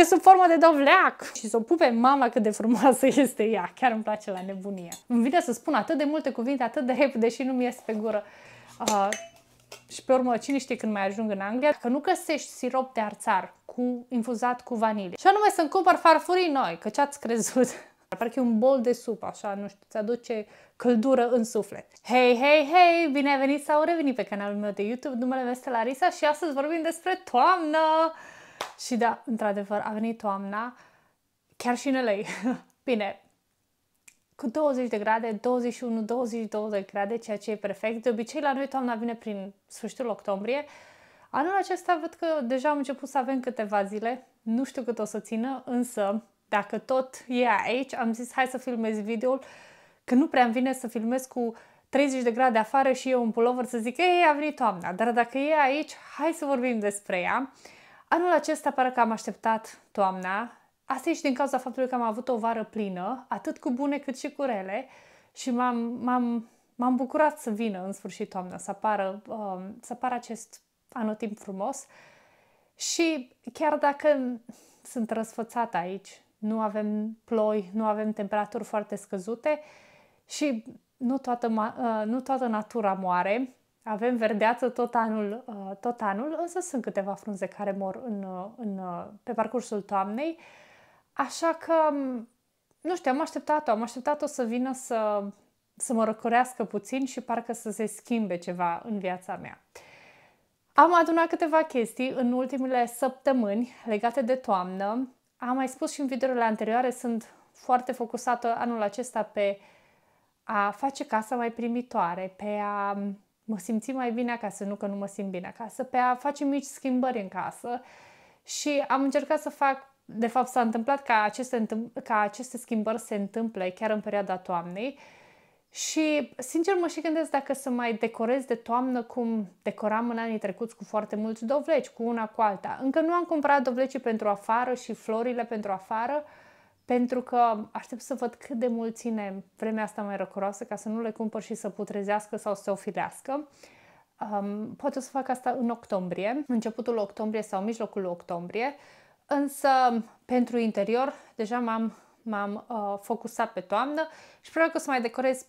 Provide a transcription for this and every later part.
E sub formă de dovleac și să o pupe mama cât de frumoasă este ea. Chiar îmi place la nebunie. Îmi vine să spun atât de multe cuvinte, atât de repede și nu mi ies pe gură. Uh, și pe urmă, cine știe când mai ajung în Anglia, că nu găsești sirop de arțar cu infuzat cu vanilie. Și anume să-mi cumpăr farfurii noi, că ce-ați crezut? Parcă e un bol de supă, așa, nu știu, îți aduce căldură în suflet. Hei, hei, hei, bine ai venit sau revenit pe canalul meu de YouTube, numele meu este Larisa și astăzi vorbim despre toamnă! Și da, într-adevăr, a venit toamna, chiar și în lei. Bine, cu 20 de grade, 21, 22 de grade, ceea ce e perfect. De obicei, la noi toamna vine prin sfârșitul octombrie. Anul acesta văd că deja am început să avem câteva zile, nu știu cât o să țină, însă dacă tot e aici, am zis hai să filmez videoul, că nu prea îmi vine să filmez cu 30 de grade afară și eu un pulover să zic, ei, a venit toamna, dar dacă e aici, hai să vorbim despre ea. Uh, Anul acesta pare că am așteptat toamna. Asta e și din cauza faptului că am avut o vară plină, atât cu bune cât și cu rele. Și m-am, m-am, m-am bucurat să vină în sfârșit toamna, să apară, um, să apară acest anotimp frumos. Și chiar dacă sunt răsfățată aici, nu avem ploi, nu avem temperaturi foarte scăzute și nu toată, uh, nu toată natura moare, avem verdeață tot anul, uh, tot anul, însă sunt câteva frunze care mor în, uh, în, uh, pe parcursul toamnei. Așa că, mm, nu știu, am așteptat-o, am așteptat-o să vină să, să mă răcorească puțin și parcă să se schimbe ceva în viața mea. Am adunat câteva chestii în ultimele săptămâni legate de toamnă. Am mai spus și în videourile anterioare, sunt foarte focusată anul acesta pe a face casa mai primitoare, pe a mă simți mai bine acasă, nu că nu mă simt bine acasă, pe a face mici schimbări în casă și am încercat să fac de fapt s-a întâmplat ca aceste, ca aceste schimbări se întâmple chiar în perioada toamnei și sincer mă și gândesc dacă să mai decorez de toamnă cum decoram în anii trecuți cu foarte mulți dovleci, cu una cu alta. Încă nu am cumpărat dovlecii pentru afară și florile pentru afară, pentru că aștept să văd cât de mult ține vremea asta mai răcoroasă ca să nu le cumpăr și să putrezească sau să se ofilească. Um, poate o să fac asta în octombrie, începutul octombrie sau mijlocul octombrie, însă pentru interior deja m-am, m-am uh, focusat pe toamnă și probabil că o să mai decorez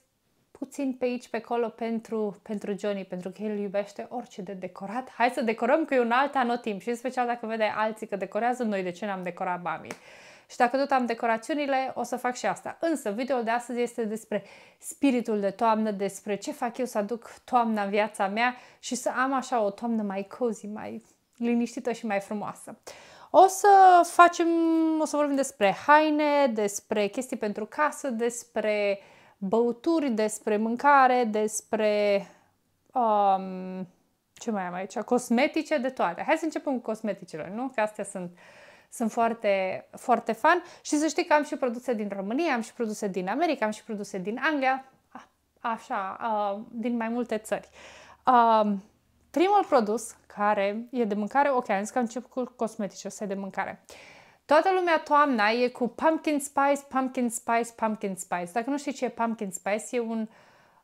puțin pe aici, pe acolo pentru, pentru Johnny, pentru că el iubește orice de decorat. Hai să decorăm că e un alt anotimp și în special dacă vede alții că decorează, noi de ce n-am decorat mami. Și dacă tot am decorațiunile, o să fac și asta. Însă, videoul de astăzi este despre spiritul de toamnă, despre ce fac eu să aduc toamna în viața mea și să am așa o toamnă mai cozy, mai liniștită și mai frumoasă. O să facem, o să vorbim despre haine, despre chestii pentru casă, despre băuturi, despre mâncare, despre um, ce mai am aici? Cosmetice, de toate. Hai să începem cu cosmeticele, nu? Că astea sunt sunt foarte, foarte fan și să știi că am și produse din România, am și produse din America, am și produse din Anglia, așa, din mai multe țări. primul produs care e de mâncare, ok, am zis că început cu cosmetice, ăsta e de mâncare. Toată lumea toamna e cu pumpkin spice, pumpkin spice, pumpkin spice. Dacă nu știi ce e pumpkin spice, e un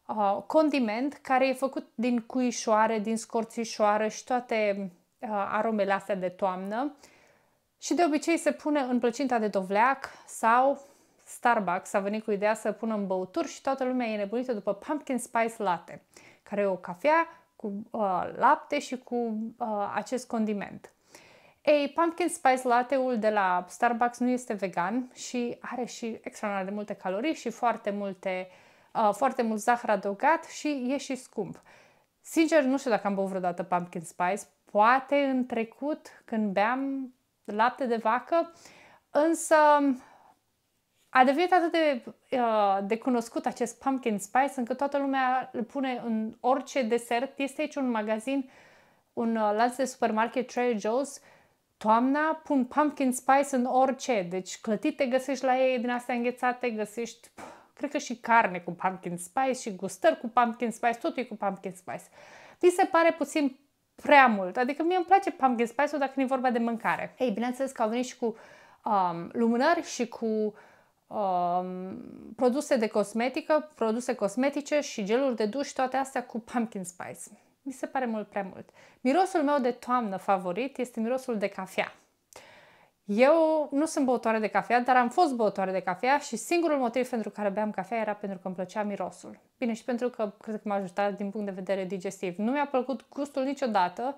uh, condiment care e făcut din cuișoare, din scorțișoară și toate uh, aromele astea de toamnă și de obicei se pune în plăcinta de dovleac sau Starbucks a venit cu ideea să pună în băuturi și toată lumea e nebunită după pumpkin spice latte, care e o cafea cu uh, lapte și cu uh, acest condiment. Ei, pumpkin spice latte-ul de la Starbucks nu este vegan și are și extraordinar de multe calorii și foarte, multe, uh, foarte mult zahăr adăugat și e și scump. Sincer, nu știu dacă am băut vreodată pumpkin spice. Poate în trecut, când beam lapte de vacă, însă a devenit atât de, uh, de cunoscut acest pumpkin spice încât toată lumea îl pune în orice desert. Este aici un magazin, un uh, lanț de supermarket Trader Joe's. Toamna pun pumpkin spice în orice, deci clătite găsești la ei din astea înghețate, găsești pf, cred că și carne cu pumpkin spice și gustări cu pumpkin spice, totul e cu pumpkin spice. Mi se pare puțin prea mult. Adică mie îmi place pumpkin spice-ul dacă e vorba de mâncare. Ei, bineînțeles că au venit și cu um, lumânări și cu um, produse de cosmetică, produse cosmetice și geluri de duș, toate astea cu pumpkin spice. Mi se pare mult prea mult. Mirosul meu de toamnă favorit este mirosul de cafea. Eu nu sunt băutoare de cafea, dar am fost băutoare de cafea și singurul motiv pentru care beam cafea era pentru că îmi plăcea mirosul. Bine, și pentru că cred că m-a ajutat din punct de vedere digestiv. Nu mi-a plăcut gustul niciodată,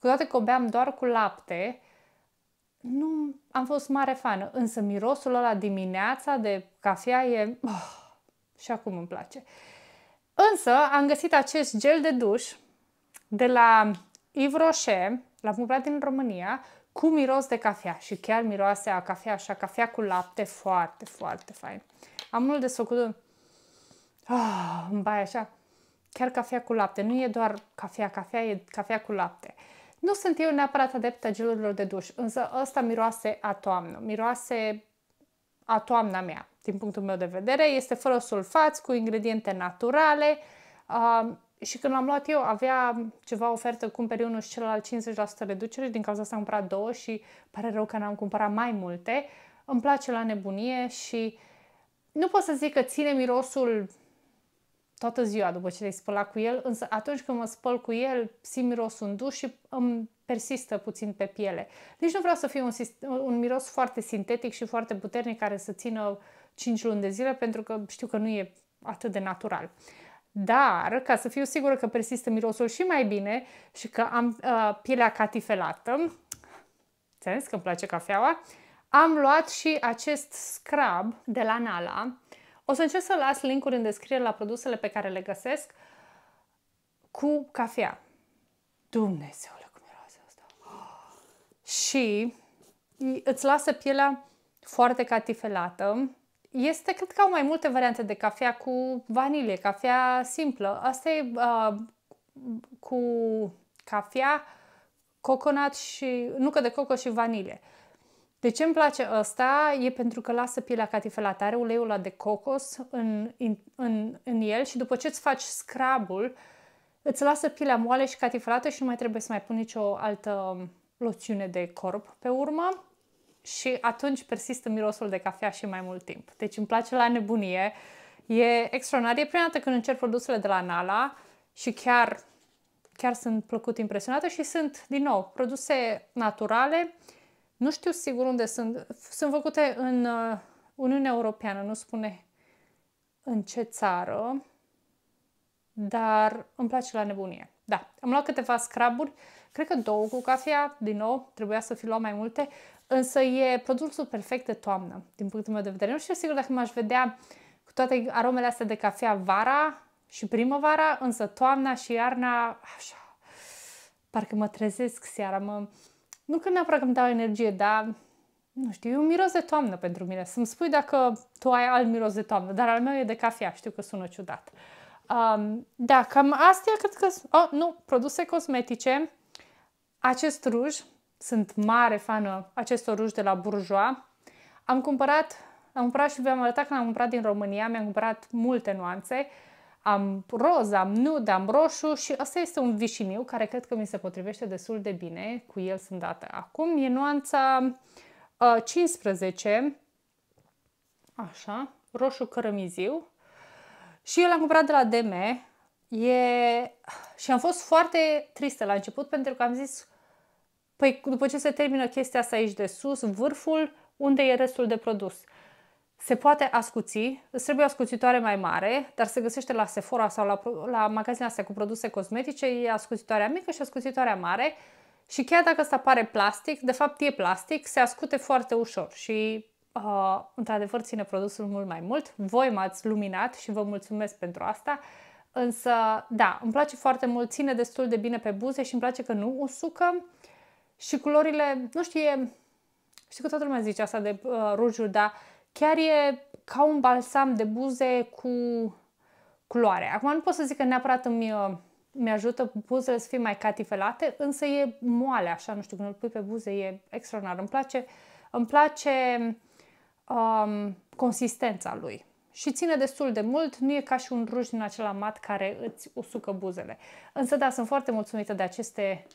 cu toate că o beam doar cu lapte, nu am fost mare fană, însă mirosul ăla dimineața de cafea e... Oh, și acum îmi place. Însă am găsit acest gel de duș de la Yves Rocher, l-am cumpărat din România cu miros de cafea și chiar miroase a cafea, așa cafea cu lapte, foarte, foarte fain. Am unul desfăcut oh, ah, în baie așa, chiar cafea cu lapte, nu e doar cafea, cafea e cafea cu lapte. Nu sunt eu neapărat adeptă gelurilor de duș, însă ăsta miroase a toamnă, miroase a toamna mea, din punctul meu de vedere. Este fără sulfați, cu ingrediente naturale, uh, și când l-am luat eu, avea ceva ofertă, cumperi unul și celălalt 50% reducere, din cauza asta am cumpărat două și pare rău că n-am cumpărat mai multe. Îmi place la nebunie și nu pot să zic că ține mirosul toată ziua după ce te-ai spălat cu el, însă atunci când mă spăl cu el, simt mirosul în duș și îmi persistă puțin pe piele. Deci nu vreau să fie un, un miros foarte sintetic și foarte puternic care să țină 5 luni de zile, pentru că știu că nu e atât de natural. Uh, dar, ca să fiu sigură că persistă mirosul și mai bine și că am uh, pielea catifelată, ți că îmi place cafeaua, am luat și acest scrub de la Nala. O să încerc să las linkuri în descriere la produsele pe care le găsesc cu cafea. Dumnezeule, cum miroase asta! Și îți lasă pielea foarte catifelată, este, cred că au mai multe variante de cafea cu vanilie, cafea simplă. Asta e uh, cu cafea, coconut și nucă de coco și vanilie. De ce îmi place ăsta? E pentru că lasă pielea catifelată, are uleiul ăla de cocos în, în, în, în el și după ce îți faci scrabul, îți lasă pielea moale și catifelată și nu mai trebuie să mai pun nicio altă loțiune de corp pe urmă și atunci persistă mirosul de cafea și mai mult timp. Deci îmi place la nebunie. E extraordinar. E prima dată când încerc produsele de la Nala și chiar, chiar sunt plăcut impresionată și sunt, din nou, produse naturale. Nu știu sigur unde sunt. Sunt făcute în uh, Uniunea Europeană, nu spune în ce țară, dar îmi place la nebunie. Da, am luat câteva scraburi, cred că două cu cafea, din nou, trebuia să fi luat mai multe. Însă e produsul perfect de toamnă, din punctul meu de vedere. Nu știu sigur dacă m-aș vedea cu toate aromele astea de cafea vara și primăvara, însă toamna și iarna, așa, parcă mă trezesc seara, mă... Nu că neapărat că îmi dau energie, dar nu știu, e un miros de toamnă pentru mine. Să-mi spui dacă tu ai alt miros de toamnă, dar al meu e de cafea, știu că sună ciudat. Um, da, cam astea cred că... Oh, nu, produse cosmetice. Acest ruj sunt mare fană acestor ruși de la Bourjois. Am cumpărat, am cumpărat și v-am arătat că am cumpărat din România, mi-am cumpărat multe nuanțe. Am roz, am nude, am roșu și asta este un vișiniu care cred că mi se potrivește destul de bine. Cu el sunt dată acum. E nuanța uh, 15, așa, roșu cărămiziu. Și eu l-am cumpărat de la DM. E... Și am fost foarte tristă la început pentru că am zis Păi după ce se termină chestia asta aici de sus, vârful, unde e restul de produs? Se poate ascuți, îți trebuie o ascuțitoare mai mare, dar se găsește la Sephora sau la, la magazinele astea cu produse cosmetice, e ascuțitoarea mică și ascuțitoarea mare și chiar dacă asta pare plastic, de fapt e plastic, se ascute foarte ușor și uh, într-adevăr ține produsul mult mai mult. Voi m-ați luminat și vă mulțumesc pentru asta. Însă, da, îmi place foarte mult, ține destul de bine pe buze și îmi place că nu usucă și culorile, nu știu, e, știu că toată lumea zice asta de uh, rujuri, dar chiar e ca un balsam de buze cu culoare. Acum nu pot să zic că neapărat îmi, uh, mi-ajută buzele să fie mai catifelate, însă e moale, așa, nu știu, când îl pui pe buze e extraordinar. Îmi place, îmi place um, consistența lui și ține destul de mult, nu e ca și un ruj din acela mat care îți usucă buzele. Însă da, sunt foarte mulțumită de aceste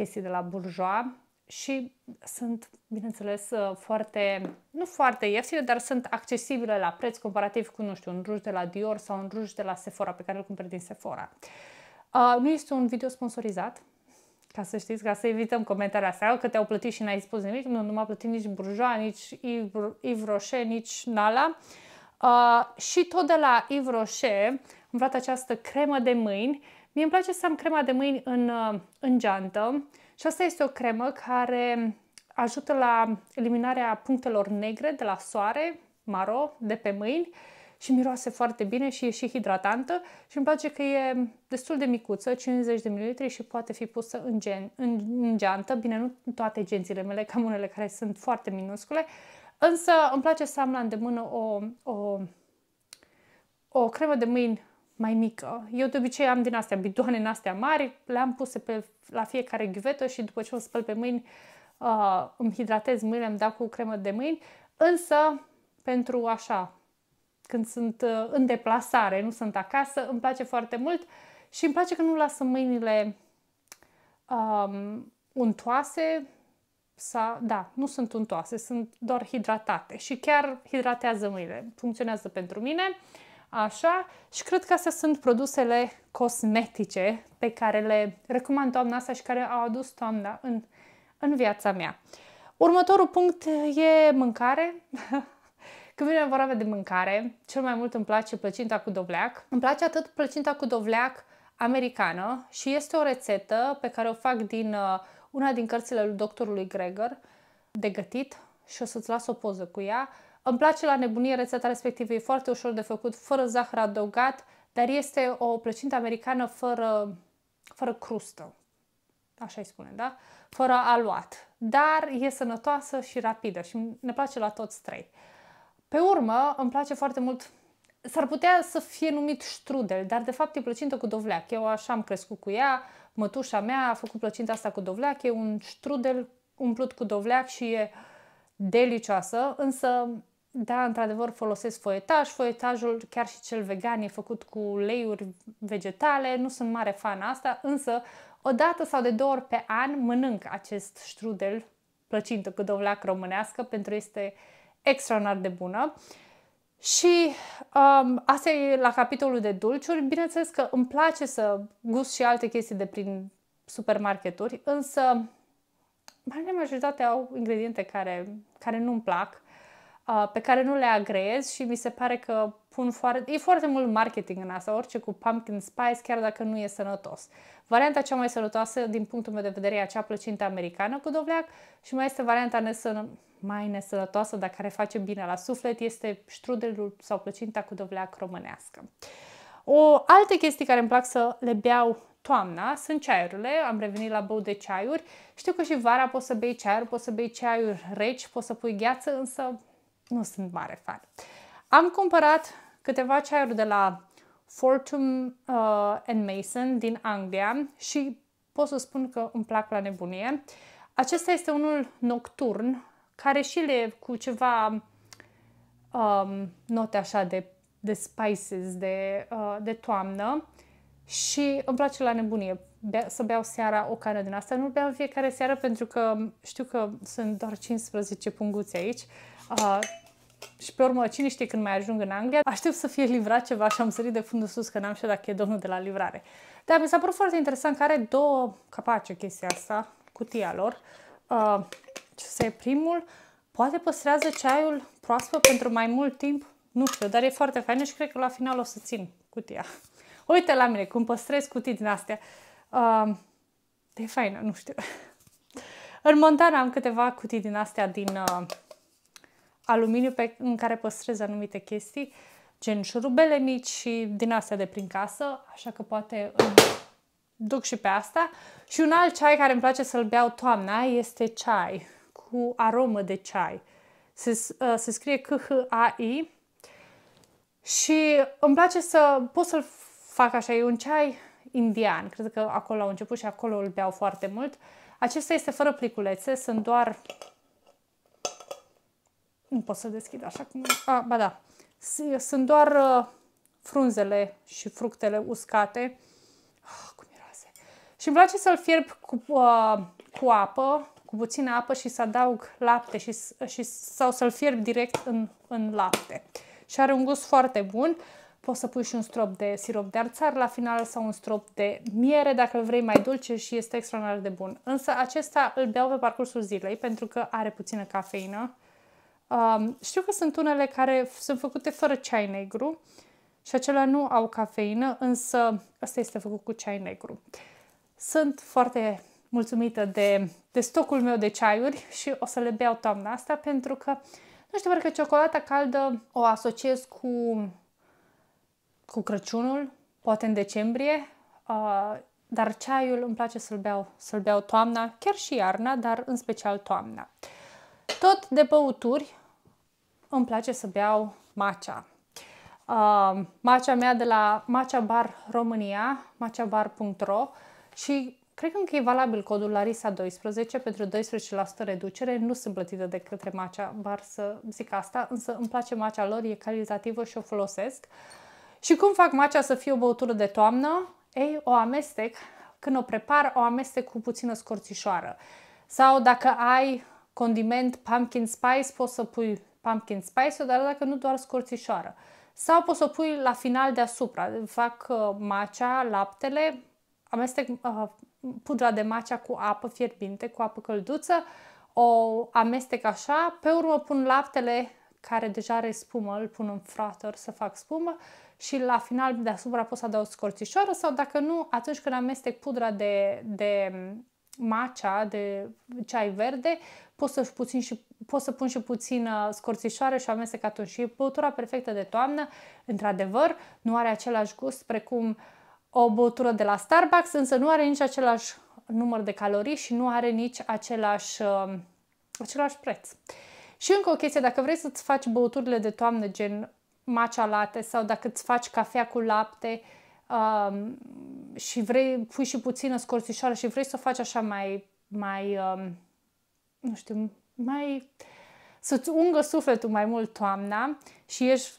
chestii de la Bourjois și sunt, bineînțeles, uh, foarte, nu foarte ieftine, dar sunt accesibile la preț comparativ cu, nu știu, un ruj de la Dior sau un ruj de la Sephora pe care îl cumperi din Sephora. Uh, nu este un video sponsorizat, ca să știți, ca să evităm comentarea asta, că te-au plătit și n-ai spus nimic, nu, nu m-a plătit nici Bourjois, nici Yves Rocher, nici Nala. Uh, și tot de la Yves Rocher am luat această cremă de mâini Mie îmi place să am crema de mâini în, uh, în geantă și asta este o cremă care ajută la eliminarea punctelor negre de la soare, maro, de pe mâini și miroase foarte bine și e și hidratantă și îmi place că e destul de micuță, 50 de ml și poate fi pusă în, gen, în, în geantă. Bine, nu toate gențile mele, cam unele care sunt foarte minuscule, însă îmi place să am la îndemână o, o, o cremă de mâini mai mică. Eu de obicei am din astea, bidoane în astea mari, le-am puse pe, la fiecare ghivetă și după ce o spăl pe mâini, uh, îmi hidratez mâinile, îmi dau cu cremă de mâini, însă pentru așa, când sunt uh, în deplasare, nu sunt acasă, îmi place foarte mult și îmi place că nu lasă mâinile uh, untoase, sa, da, nu sunt untoase, sunt doar hidratate și chiar hidratează mâinile, funcționează pentru mine. Uh, Așa, și cred că astea sunt produsele cosmetice pe care le recomand toamna asta și care au adus toamna în, în viața mea. Următorul punct e mâncare. Când vine vorba de mâncare, cel mai mult îmi place plăcinta cu dovleac. Îmi place atât plăcinta cu dovleac americană și este o rețetă pe care o fac din uh, una din cărțile lui doctorului Gregor de gătit și o să-ți las o poză cu ea. Îmi place la nebunie rețeta respectivă, e foarte ușor de făcut, fără zahăr adăugat, dar este o plăcintă americană fără, fără crustă. Așa îi spune, da? Fără aluat. Dar e sănătoasă și rapidă și ne place la toți trei. Pe urmă, îmi place foarte mult S-ar putea să fie numit strudel, dar de fapt e plăcintă cu dovleac. Eu așa am crescut cu ea, mătușa mea a făcut plăcinta asta cu dovleac, e un strudel umplut cu dovleac și e delicioasă, însă da, într-adevăr folosesc foietaj. Foietajul, chiar și cel vegan, e făcut cu uleiuri vegetale. Nu sunt mare fan asta, însă o dată sau de două ori pe an mănânc acest strudel plăcintă cu dovleac românească pentru este extraordinar de bună. Și um, asta e la capitolul de dulciuri. Bineînțeles că îmi place să gust și alte chestii de prin supermarketuri, însă marea majoritatea au ingrediente care, care nu-mi plac Uh, pe care nu le agrez și mi se pare că pun foarte, e foarte mult marketing în asta, orice cu pumpkin spice, chiar dacă nu e sănătos. Varianta cea mai sănătoasă, din punctul meu de vedere, e acea plăcintă americană cu dovleac și mai este varianta nesănă, mai nesănătoasă, dar care face bine la suflet, este strudelul sau plăcinta cu dovleac românească. O alte chestii care îmi plac să le beau toamna sunt ceaiurile, am revenit la băut de ceaiuri. Știu că și vara poți să bei ceaiuri, poți să bei ceaiuri reci, poți să pui gheață, însă nu sunt mare fan. Am cumpărat câteva ceaiuri de la Fortune uh, and Mason din Anglia și pot să spun că îmi plac la nebunie. Acesta este unul nocturn care și le cu ceva um, note așa de, de spices, de, uh, de toamnă și îmi place la nebunie bea, să beau seara o cană din asta. Nu beau fiecare seară pentru că știu că sunt doar 15 punguțe aici. Uh, și pe urmă, cine știe când mai ajung în Anglia, aștept să fie livrat ceva și am sărit de fundul sus, că n-am știut dacă e domnul de la livrare. Dar mi s-a părut foarte interesant că are două capace chestia asta, cutia lor. Uh, ce e primul? Poate păstrează ceaiul proaspăt pentru mai mult timp? Nu știu, dar e foarte fain și cred că la final o să țin cutia. Uite la mine cum păstrez cutii din astea. Uh, e faină, nu știu. În Montana am câteva cutii din astea din uh, aluminiu pe, în care păstrez anumite chestii, gen șurubele mici și din astea de prin casă, așa că poate duc și pe asta. Și un alt ceai care îmi place să-l beau toamna este ceai, cu aromă de ceai. Se, uh, se scrie K-H-A-I și îmi place să pot să-l fac așa, e un ceai indian, cred că acolo au început și acolo îl beau foarte mult. Acesta este fără pliculețe, sunt doar nu pot să deschid așa cum... A, ba da. Sunt doar uh, frunzele și fructele uscate. Oh, cum miroase. Și îmi place să-l fierb cu, uh, cu apă, cu puțină apă și să adaug lapte și, și, sau să-l fierb direct în, în lapte. Și are un gust foarte bun. Poți să pui și un strop de sirop de arțar la final sau un strop de miere dacă îl vrei mai dulce și este extraordinar de bun. Însă acesta îl beau pe parcursul zilei pentru că are puțină cafeină Um, știu că sunt unele care sunt făcute fără ceai negru și acelea nu au cafeină, însă asta este făcut cu ceai negru. Sunt foarte mulțumită de, de stocul meu de ceaiuri și o să le beau toamna asta pentru că, nu știu, că ciocolata caldă o asociez cu, cu Crăciunul, poate în decembrie, uh, dar ceaiul îmi place să-l beau, să-l beau toamna, chiar și iarna, dar în special toamna. Tot de băuturi, îmi place să beau matcha. Uh, matcha mea de la Matcha Bar România, matchabar.ro și cred că încă e valabil codul Larisa12 pentru 12% reducere. Nu sunt plătită de către Matcha Bar să zic asta, însă îmi place matcha lor, e calitativă și o folosesc. Și cum fac matcha să fie o băutură de toamnă? Ei, o amestec. Când o prepar, o amestec cu puțină scorțișoară. Sau dacă ai condiment pumpkin spice, poți să pui pumpkin spice-ul, dar dacă nu doar scorțișoară. Sau poți să o pui la final deasupra. Fac uh, macea, laptele, amestec uh, pudra de macea cu apă fierbinte, cu apă călduță, o amestec așa, pe urmă pun laptele care deja are spumă, îl pun în frater să fac spumă și la final deasupra pot să adaug scorțișoară sau dacă nu, atunci când amestec pudra de, de matcha de ceai verde, pot să, puțin și, pot să pun și puțin scorțișoare și amestec atunci. Și e băutura perfectă de toamnă, într-adevăr, nu are același gust precum o băutură de la Starbucks, însă nu are nici același număr de calorii și nu are nici același, um, același preț. Și încă o chestie, dacă vrei să-ți faci băuturile de toamnă gen matcha latte sau dacă îți faci cafea cu lapte, uh, um, și vrei, pui și puțină scorțișoară și vrei să o faci așa mai, mai um, nu știu, mai să-ți ungă sufletul mai mult toamna și ești,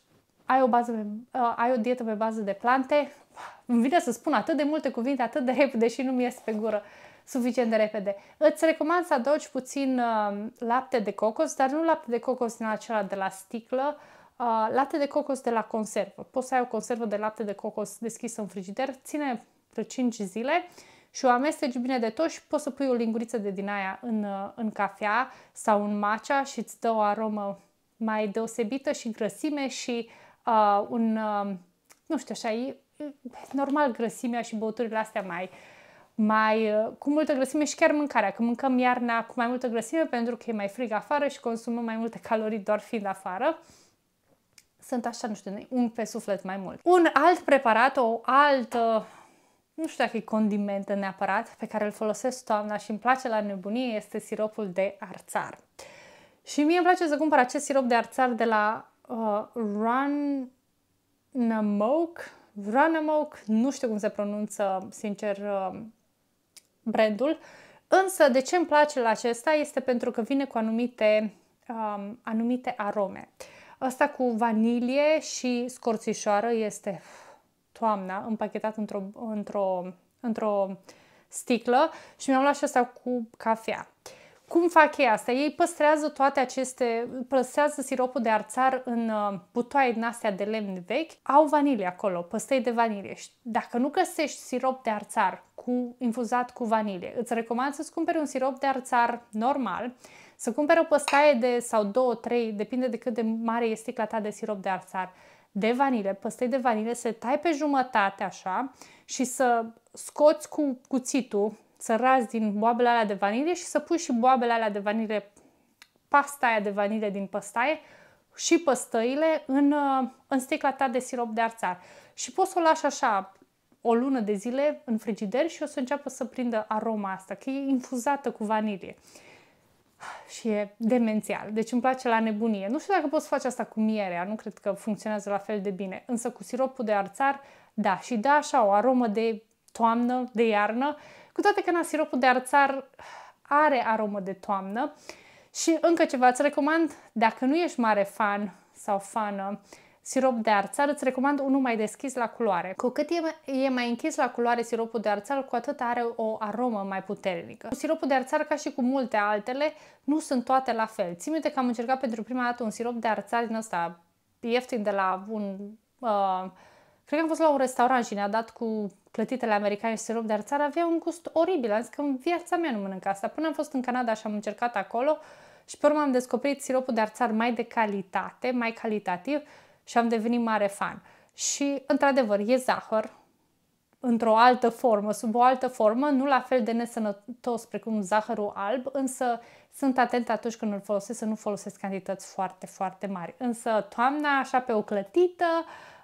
ai o, bază uh, ai o dietă pe bază de plante, îmi vine să spun atât de multe cuvinte atât de repede și nu mi ies pe gură suficient de repede. Îți recomand să adaugi puțin uh, lapte de cocos, dar nu lapte de cocos din acela de la sticlă, uh, Uh, ah, lapte de cocos de la conservă. Poți să ai o conservă de lapte de cocos deschisă în frigider, ține vreo 5 zile și o amesteci bine de tot și poți să pui o linguriță de din aia în, ah, în cafea sau în matcha și îți dă o aromă mai deosebită și grăsime și uh, un, uh, nu știu așa, e, normal grăsimea și băuturile astea mai, mai uh, cu multă grăsime și chiar mâncarea, că mâncăm iarna cu mai multă grăsime pentru că e mai frig afară și consumăm mai multe calorii doar fiind afară. Uh, sunt așa, nu știu, un pe suflet mai mult. Un alt preparat, o altă nu știu dacă e condiment neapărat, pe care îl folosesc toamna și îmi place la nebunie, este siropul de arțar. Și mie îmi place să cumpăr acest sirop de arțar de la uh, Runamoke, Runamoke, nu știu cum se pronunță, sincer, uh, brandul, însă de ce îmi place la acesta este pentru că vine cu anumite, um, anumite arome. Uh, Asta cu vanilie și scorțișoară este toamna, împachetat într-o, într-o, într-o sticlă și mi-am luat și asta cu cafea. Cum fac ei asta? Ei păstrează toate aceste, păstrează siropul de arțar în uh, butoaie din astea de lemn vechi, au vanilie acolo, păstăi de vanilie. Și dacă nu găsești sirop de arțar cu, infuzat cu vanilie, îți recomand să-ți cumperi un sirop de arțar normal, să cumpere o păstaie de sau două, trei, depinde de cât de mare este sticla ta de sirop de arțar, de vanile, păstăi de vanile, să tai pe jumătate așa și să scoți cu cuțitul, să razi din boabele alea de vanile și să pui și boabele alea de vanile, pasta aia de vanile din păstaie și păstăile în, în sticla ta de sirop de arțar. Și poți să o lași așa o lună de zile în frigider și o să înceapă să prindă aroma asta, că e infuzată cu vanilie și e demențial. Deci îmi place la nebunie. Nu știu dacă poți face asta cu mierea, nu cred că funcționează la fel de bine, însă cu siropul de arțar, da, și da așa o aromă de toamnă, de iarnă, cu toate că na, siropul de arțar are aromă de toamnă. Și încă ceva îți recomand, dacă nu ești mare fan sau fană sirop de arțar, îți recomand unul mai deschis la culoare. Cu cât e, e mai închis la culoare siropul de arțar, cu atât are o aromă mai puternică. Cu siropul de arțar, ca și cu multe altele, nu sunt toate la fel. Țin minte că am încercat pentru prima dată un sirop de arțar din ăsta ieftin de la un... Uh, cred că am fost la un restaurant și ne-a dat cu clătitele americane și sirop de arțar, avea un gust oribil. Am zis că în viața mea nu mănânc asta. Până am fost în Canada și am încercat acolo și pe urmă am descoperit siropul de arțar mai de calitate, mai calitativ și am devenit mare fan. Și, într-adevăr, e zahăr, într-o altă formă, sub o altă formă, nu la fel de nesănătos precum zahărul alb, însă sunt atent atunci când îl folosesc să nu folosesc cantități foarte, foarte mari. Însă toamna, așa pe o clătită,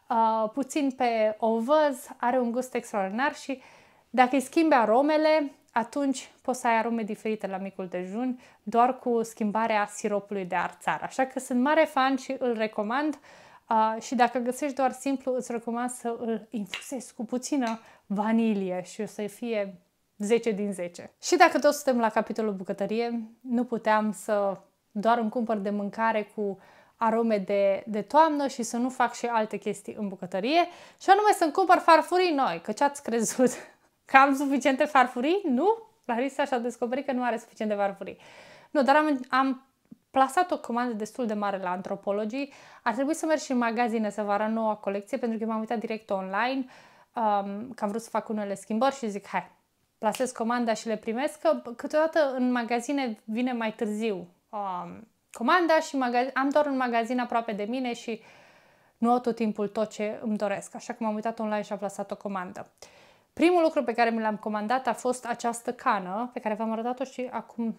uh, puțin pe ovăz, are un gust extraordinar și dacă îi schimbi aromele, atunci poți să ai arome diferite la micul dejun, doar cu schimbarea siropului de arțar. Așa că sunt mare fan și îl recomand uh, Ah, și dacă găsești doar simplu, îți recomand să îl infuzezi cu puțină vanilie și o să fie 10 din 10. Și dacă tot suntem la capitolul bucătărie, nu puteam să doar îmi cumpăr de mâncare cu arome de, de toamnă și să nu fac și alte chestii în bucătărie și anume să-mi cumpăr farfurii noi, că ce-ați crezut? Că am suficiente farfurii? Nu? Larisa și-a descoperit că nu are suficiente farfurii. Nu, dar am, am plasat o comandă destul de mare la antropologii. Ar trebui să merg și în magazine să vă arăt noua colecție, pentru că m-am uitat direct online, um, că am vrut să fac unele schimbări și zic, hai, plasez comanda și le primesc, că câteodată în magazine vine mai târziu um, comanda și am doar un magazin aproape de mine și nu au tot timpul tot ce îmi doresc, așa că m-am uitat online și am plasat o comandă. Primul lucru pe care mi l-am comandat a fost această cană pe care v-am arătat-o și acum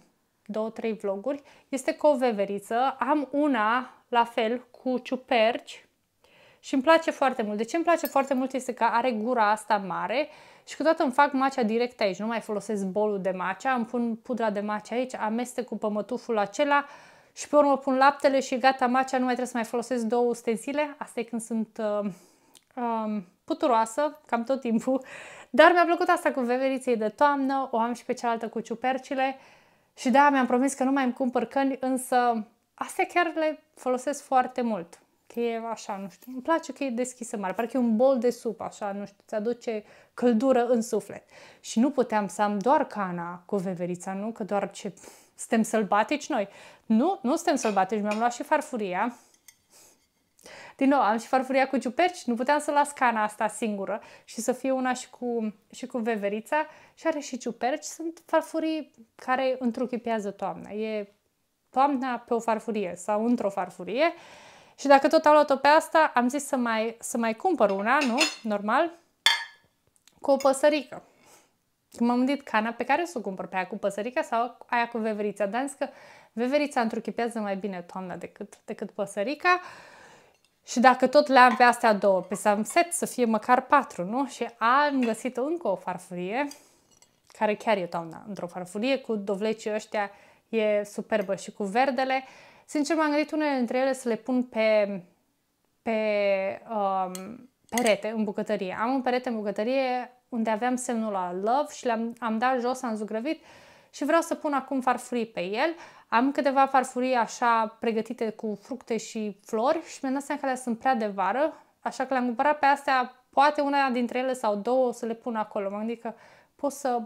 două, trei vloguri, este cu o veveriță. Am una la fel cu ciuperci și îmi place foarte mult. De ce îmi place foarte mult este că are gura asta mare și câteodată îmi fac macea direct aici. Nu mai folosesc bolul de macea, îmi pun pudra de macea aici, amestec cu pămătuful acela și pe urmă pun laptele și gata, macea, nu mai trebuie să mai folosesc două ustensile. Asta e când sunt uh, um, puturoasă, cam tot timpul. Dar mi-a plăcut asta cu veveriței de toamnă, o am și pe cealaltă cu ciupercile. Și da, mi-am promis că nu mai îmi cumpăr căni, însă astea chiar le folosesc foarte mult. Că e așa, nu știu, îmi place că e deschisă mare, parcă e un bol de supă, așa, nu știu, îți aduce căldură în suflet. Și nu puteam să am doar cana cu veverița, nu? Că doar ce suntem sălbatici noi. Nu, nu suntem sălbatici, mi-am luat și farfuria, din nou, am și farfuria cu ciuperci, nu puteam să las cana asta singură și să fie una și cu, și cu veverița și are și ciuperci. Sunt farfurii care întruchipează toamna. E toamna pe o farfurie sau într-o farfurie. Și dacă tot am luat-o pe asta, am zis să mai, să mai cumpăr una, nu? Normal, cu o păsărică. Când m-am gândit cana pe care o să o cumpăr, pe aia cu păsărica sau aia cu veverița. Dar am zis că veverița întruchipează mai bine toamna decât, decât păsărica. Uh, și dacă tot le am pe astea două, pe set să fie măcar patru, nu? Și am găsit încă o farfurie, care chiar e toamna, într-o farfurie cu dovlecii ăștia, e superbă și cu verdele. Sincer, m-am gândit unele dintre ele să le pun pe, pe um, perete în bucătărie. Am un perete în bucătărie unde aveam semnul la love și le-am am dat jos, am zugrăvit și vreau să pun acum farfurii pe el. Am câteva farfurii așa pregătite cu fructe și flori și mi-am dat seama că alea sunt prea de vară, așa că le-am cumpărat pe astea, poate una dintre ele sau două să le pun acolo. M-am gândit că pot să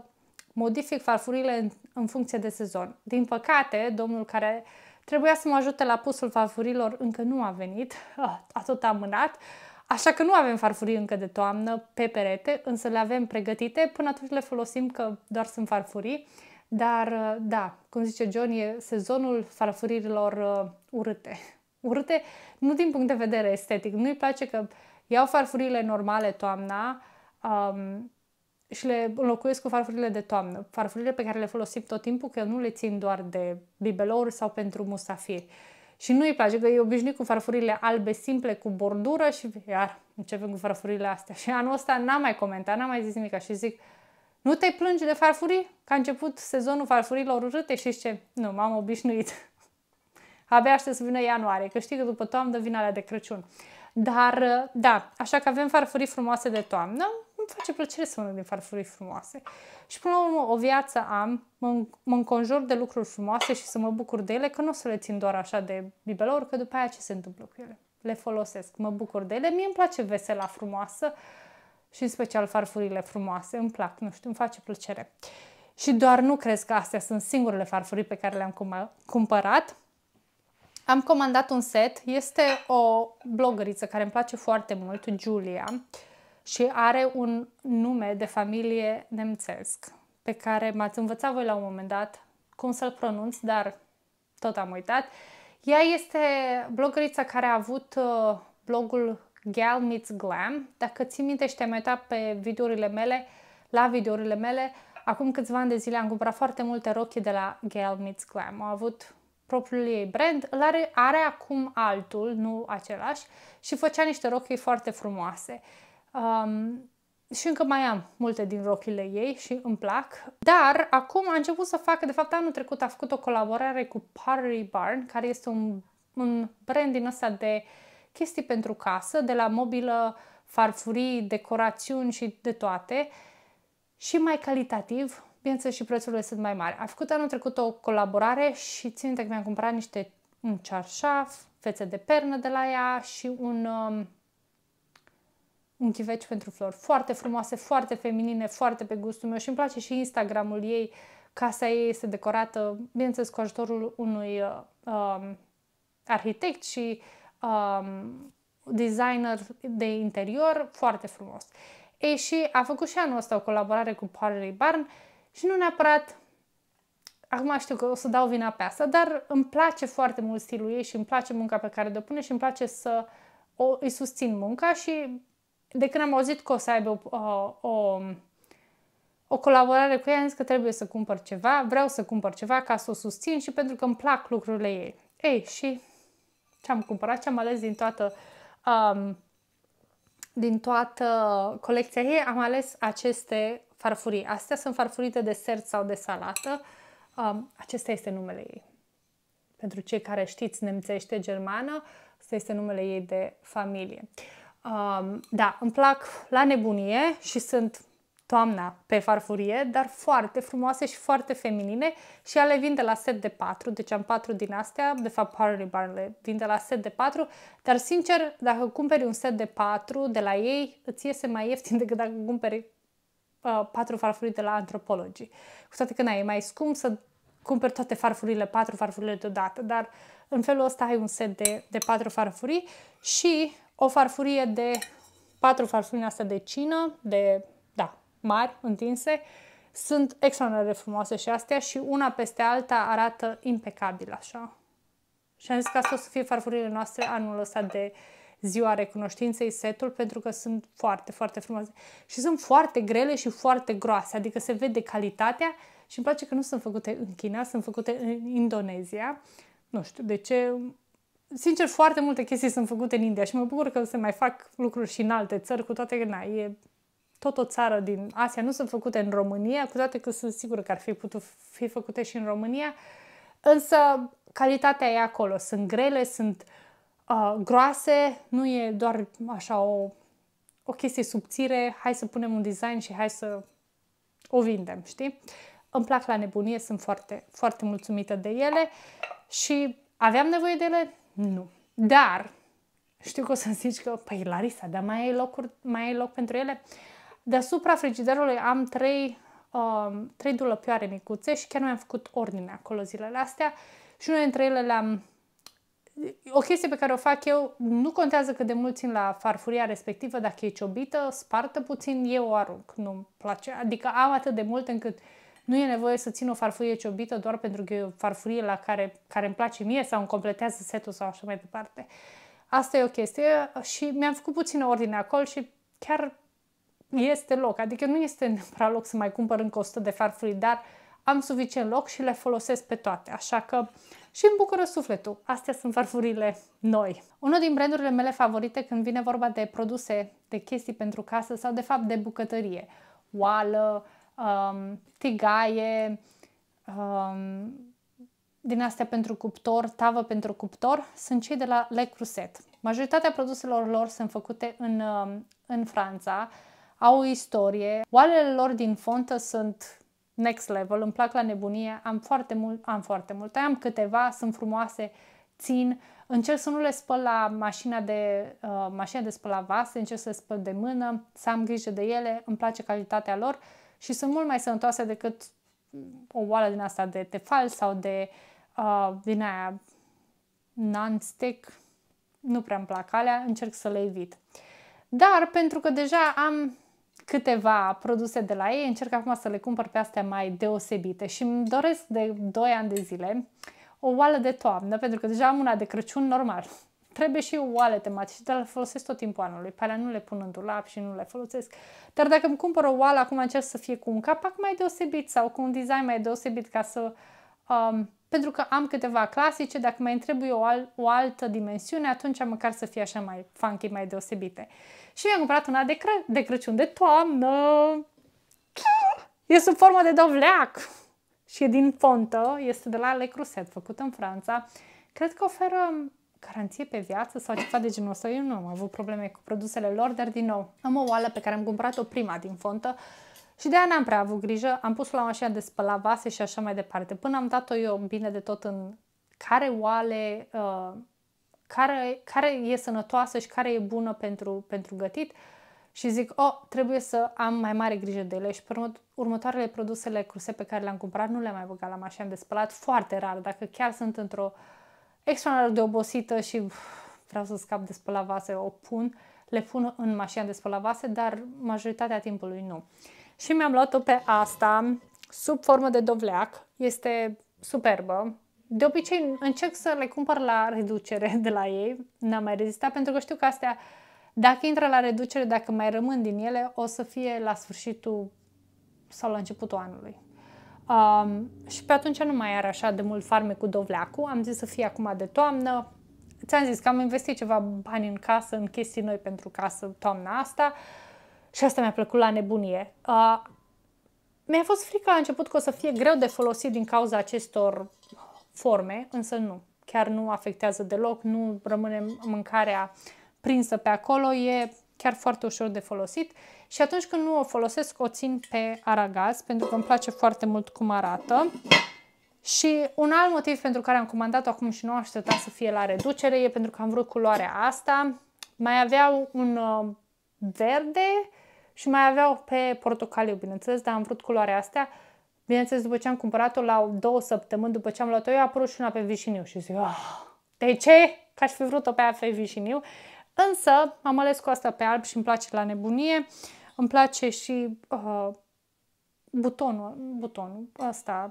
modific farfurile în, în funcție de sezon. Din păcate, domnul care trebuia să mă ajute la pusul farfurilor încă nu a venit, a tot amânat, așa că nu avem farfurii încă de toamnă pe perete, însă le avem pregătite, până atunci le folosim că doar sunt farfurii. Dar, uh, da, cum zice John, e sezonul farfuririlor uh, urâte. Urâte nu din punct de vedere estetic. Nu-i place că iau farfurile normale toamna um, și le înlocuiesc cu farfurile de toamnă. Farfurile pe care le folosim tot timpul, că eu nu le țin doar de bibelouri sau pentru musafiri. Și nu i place, că e obișnuit cu farfurile albe simple, cu bordură și iar începem cu farfurile astea. Și anul ăsta n-am mai comentat, n-am mai zis nimic și zic, nu te plângi de farfurii? Că a început sezonul farfurilor urâte și ce? Nu, m-am obișnuit. Abia aștept să vină ianuarie, că știi că după toamnă vin alea de Crăciun. Dar, uh, da, așa că avem farfurii frumoase de toamnă, îmi face plăcere să mănânc din farfurii frumoase. Și până la urmă o viață am, mă, mă înconjur de lucruri frumoase și să mă bucur de ele, că nu o să le țin doar așa de bibelor, că după aia ce se întâmplă cu ele? Le folosesc, mă bucur de ele, mie îmi place vesela frumoasă, uh, și în special farfurile frumoase, îmi plac, nu știu, îmi face plăcere. Și doar nu crezi că astea sunt singurele farfurii pe care le-am cumpărat. Am comandat un set, este o blogăriță care îmi place foarte mult, Julia, și are un nume de familie nemțesc, pe care m-ați învățat voi la un moment dat cum să-l pronunț, dar tot am uitat. Ea este blogărița care a avut uh, blogul Gel Meets Glam. Dacă ții minte și te-am uitat da, pe videourile mele, la videourile mele, acum câțiva ani de zile am cumpărat foarte multe rochii de la Gel Meets Glam. Au avut propriul ei brand, îl are, are acum altul, nu același, și făcea niște rochii foarte frumoase. Um, și încă mai am multe din rochile ei și îmi plac. Dar acum a început să facă, de fapt anul trecut a făcut o colaborare cu Pottery Barn, care este un, un brand din ăsta de uh, chestii pentru casă, de la mobilă, farfurii, decorațiuni și de toate și mai calitativ, bineînțeles și prețurile sunt mai mari. Am făcut anul trecut o colaborare și țin minte că mi-am cumpărat niște un cearșaf, fețe de pernă de la ea și un, um, un chiveci pentru flori. Foarte frumoase, foarte feminine, foarte pe gustul meu și îmi place și Instagramul ei. Casa ei este decorată, bineînțeles, cu ajutorul unui uh, um, arhitect și uh, um, designer de interior foarte frumos. Ei și a făcut și anul ăsta o colaborare cu Pottery Barn și nu neapărat Acum știu că o să dau vina pe asta, dar îmi place foarte mult stilul ei și îmi place munca pe care o pune și îmi place să o, îi susțin munca și de când am auzit că o să aibă o, uh, o, o colaborare cu ea, am zis că trebuie să cumpăr ceva, vreau să cumpăr ceva ca să o susțin și pentru că îmi plac lucrurile ei. Ei, și ce am cumpărat, ce am ales din toată, um, din toată colecția ei, am ales aceste farfurii. Astea sunt farfurii de desert sau de salată. Um, acesta este numele ei. Pentru cei care știți nemțește germană, asta este numele ei de familie. Um, da, îmi plac la nebunie și sunt toamna pe farfurie, dar foarte frumoase și foarte feminine și ale vin de la set de 4, deci am 4 din astea, de fapt Harley Barn le vin de la set de 4, dar sincer, dacă cumperi un set de 4 de la ei, îți iese mai ieftin decât dacă cumperi uh, 4 farfurii de la Anthropology. Cu toate că na, e mai scump să cumperi toate farfurile, 4 farfurile deodată, dar în felul ăsta ai un set de, de 4 farfurii și o farfurie de 4 farfurii astea de cină, de mari, întinse, sunt extraordinar de frumoase și astea și una peste alta arată impecabil așa. Și am zis că asta o să fie farfurile noastre anul ăsta de ziua recunoștinței, setul, pentru că sunt foarte, foarte frumoase. Și sunt foarte grele și foarte groase, adică se vede calitatea și îmi place că nu sunt făcute în China, sunt făcute în Indonezia. Nu știu de ce. Sincer, foarte multe chestii sunt făcute în India și mă bucur că se mai fac lucruri și în alte țări, cu toate că, na, e tot o țară din Asia, nu sunt făcute în România, cu toate că sunt sigură că ar fi putut fi făcute și în România, însă calitatea e acolo. Sunt grele, sunt uh, groase, nu e doar așa o, o chestie subțire, hai să punem un design și hai să o vindem, știi? Îmi plac la nebunie, sunt foarte, foarte mulțumită de ele și aveam nevoie de ele? Nu. Dar știu că o să zici că, păi Larisa, dar mai ai, locuri, mai ai loc pentru ele? Uh, Deasupra frigiderului am trei, um, trei dulăpioare micuțe și chiar mi-am făcut ordine acolo zilele astea și unul dintre ele le-am o chestie pe care o fac eu, nu contează cât de mult țin la farfuria respectivă, dacă e ciobită, spartă puțin, eu o arunc, nu-mi place. Adică am atât de mult încât nu e nevoie să țin o farfurie ciobită doar pentru că e o farfurie la care, care îmi place mie sau îmi completează setul sau așa mai departe. Asta e o chestie și mi-am făcut puțină ordine acolo și chiar este loc. Adică nu este neapărat loc să mai cumpăr încă 100 de farfurii, dar am suficient loc și le folosesc pe toate. Așa că și îmi bucură sufletul. Astea sunt farfurile noi. Unul din brandurile mele favorite când vine vorba de produse, de chestii pentru casă sau de fapt de bucătărie. Oală, um, tigaie, um, din astea pentru cuptor, tavă pentru cuptor, sunt cei de la Le Creuset. Majoritatea produselor lor sunt făcute în, um, în Franța, au o istorie, oalele lor din fontă sunt next level, îmi plac la nebunie, am foarte mult, am foarte mult, am câteva, sunt frumoase, țin, încerc să nu le spăl la mașina de, uh, mașina de spălat vase, încerc să le spăl de mână, să am grijă de ele, îmi place calitatea lor și sunt mult mai sănătoase decât o oală din asta de tefal sau de uh, din aia non-stick. Nu prea îmi plac alea, încerc să le evit. Dar pentru că deja am câteva produse de la ei, încerc acum să le cumpăr pe astea mai deosebite și îmi doresc de 2 ani de zile o oală de toamnă, pentru că deja am una de Crăciun normal. Trebuie și o oală tematică, dar le folosesc tot timpul anului. Pe alea nu le pun în dulap și nu le folosesc. Dar dacă îmi cumpăr o oală, acum încerc să fie cu un capac mai deosebit sau cu un design mai deosebit ca să um, pentru că am câteva clasice, dacă mai întreb o, al- o altă dimensiune, atunci măcar să fie așa mai funky, mai deosebite. Și mi-am cumpărat una de, Cră- de Crăciun, de toamnă. E sub formă de dovleac și e din fontă, este de la Le Creuset, făcut în Franța. Cred că oferă garanție pe viață sau ceva de genul ăsta. Eu nu am avut probleme cu produsele lor, dar din nou, am o oală pe care am cumpărat-o prima din fontă și de aia n-am prea avut grijă, am pus la mașina de spălat vase și așa mai departe, până am dat-o eu bine de tot în care oale, uh, care, care e sănătoasă și care e bună pentru, pentru gătit și zic, oh, trebuie să am mai mare grijă de ele și pe urmă, următoarele produsele cruse pe care le-am cumpărat nu le-am mai băgat la mașină de spălat, foarte rar, dacă chiar sunt într-o extraordinar de obosită și pf, vreau să scap de spălat vase, o pun, le pun în mașina de spălat vase, dar majoritatea timpului nu. Uh, și mi-am luat-o pe asta sub formă de dovleac. Este superbă. De obicei încerc să le cumpăr la reducere de la ei. N-am mai rezistat pentru că știu că astea, dacă intră la reducere, dacă mai rămân din ele, o să fie la sfârșitul sau la începutul anului. Um, și pe atunci nu mai are așa de mult farme cu dovleacul. Am zis să fie acum de toamnă. Ți-am zis că am investit ceva bani în casă, în chestii noi pentru casă toamna asta. Uh, și asta mi-a plăcut la nebunie. Uh, mi-a fost frică la început că o să fie greu de folosit din cauza acestor forme, însă nu. Chiar nu afectează deloc, nu rămâne mâncarea prinsă pe acolo, e chiar foarte ușor de folosit și atunci când nu o folosesc o țin pe aragaz pentru că îmi place foarte mult cum arată și un alt motiv pentru care am comandat-o acum și nu aștepta să fie la reducere e pentru că am vrut culoarea asta mai aveau un uh, verde și mai aveau pe portocaliu, bineînțeles, dar am vrut culoarea astea. Bineînțeles, după ce am cumpărat-o la două săptămâni, după ce am luat-o, eu a apărut și una pe vișiniu și zic, oh, de ce? Că aș fi vrut-o pe aia pe vișiniu. Însă am ales cu asta pe alb și îmi place la nebunie. Îmi place și uh, butonul, butonul ăsta,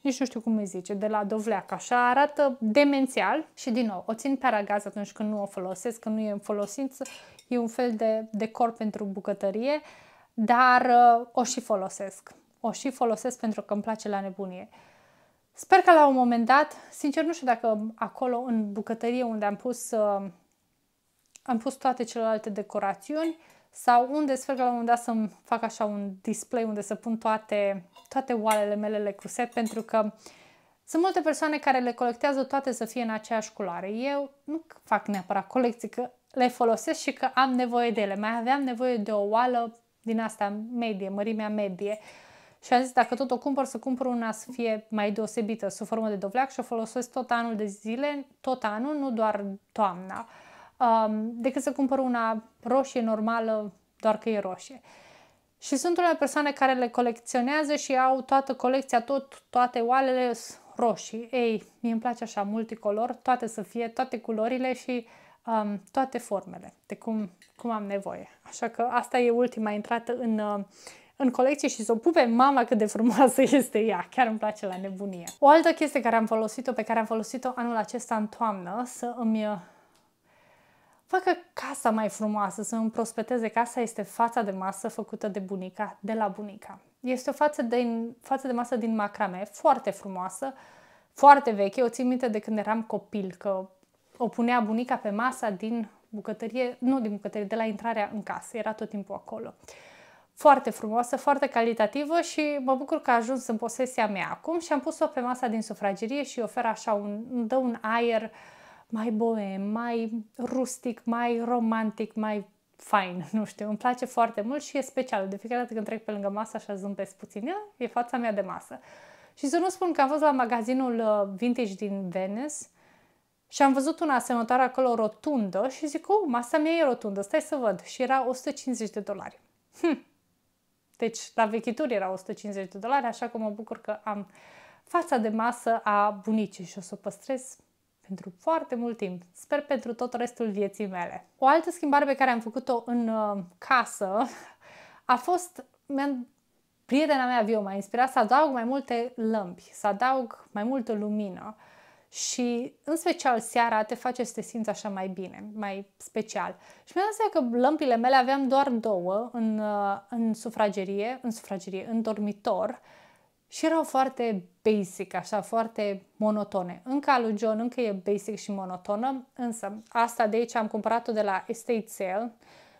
nici nu știu cum îi zice, de la dovleac, așa, arată demențial și din nou, o țin pe aragaz atunci când nu o folosesc, când nu e în folosință, e un fel de decor pentru bucătărie, dar uh, o și folosesc. O și folosesc pentru că îmi place la nebunie. Sper că la un moment dat, sincer nu știu dacă acolo în bucătărie unde am pus, uh, am pus toate celelalte decorațiuni sau unde sper că la un moment dat să-mi fac așa un display unde să pun toate, toate oalele mele cruset pentru că sunt multe persoane care le colectează toate să fie în aceeași culoare. Eu nu fac neapărat colecții, că le folosesc și că am nevoie de ele. Mai aveam nevoie de o oală din asta medie, mărimea medie. Și am zis, dacă tot o cumpăr, să cumpăr una să fie mai deosebită, sub formă de dovleac și o folosesc tot anul de zile, tot anul, nu doar toamna. Um, decât să cumpăr una roșie normală, doar că e roșie. Și sunt unele persoane care le colecționează și au toată colecția, tot, toate oalele roșii. Ei, mie îmi place așa multicolor, toate să fie, toate culorile și uh, um, toate formele de cum, cum am nevoie. Așa că asta e ultima intrată în, uh, în colecție și să o pupe mama cât de frumoasă este ea. Chiar îmi place la nebunie. O altă chestie care am folosit-o, pe care am folosit-o anul acesta în toamnă, să îmi uh, facă casa mai frumoasă, să îmi prospeteze casa, este fața de masă făcută de bunica, de la bunica. Este o față de, față de masă din macrame, foarte frumoasă, foarte veche. O țin minte de când eram copil, că o punea bunica pe masa din bucătărie, nu din bucătărie, de la intrarea în casă, era tot timpul acolo. Foarte frumoasă, foarte calitativă și mă bucur că a ajuns în posesia mea acum și am pus-o pe masa din sufragerie și oferă așa un, îmi dă un aer mai boem, mai rustic, mai romantic, mai fain, nu știu, îmi place foarte mult și e special. De fiecare dată când trec pe lângă masă așa zâmbesc puțin, e fața mea de masă. Și să nu spun că am fost la magazinul uh, vintage din Venice și am văzut una asemănătoare acolo rotundă și zic, oh, masa mea e rotundă, stai să văd. Și era 150 de dolari. Hm. Deci la vechituri era 150 de dolari, așa că mă bucur că am fața de masă a bunicii și o să o păstrez pentru foarte mult timp, sper pentru tot restul vieții mele. O altă schimbare pe care am făcut-o în uh, casă a fost, prietena mea Vio m-a inspirat să adaug mai multe lămpi, să adaug mai multă lumină. Uh, și în special seara te face să te simți așa mai bine, mai special. Și mi-am dat că lămpile mele aveam doar două în, uh, în sufragerie, în sufragerie, în dormitor și erau foarte basic, așa, foarte monotone. Încă alu John încă e basic și monotonă, însă asta de aici am cumpărat-o de la Estate Sale.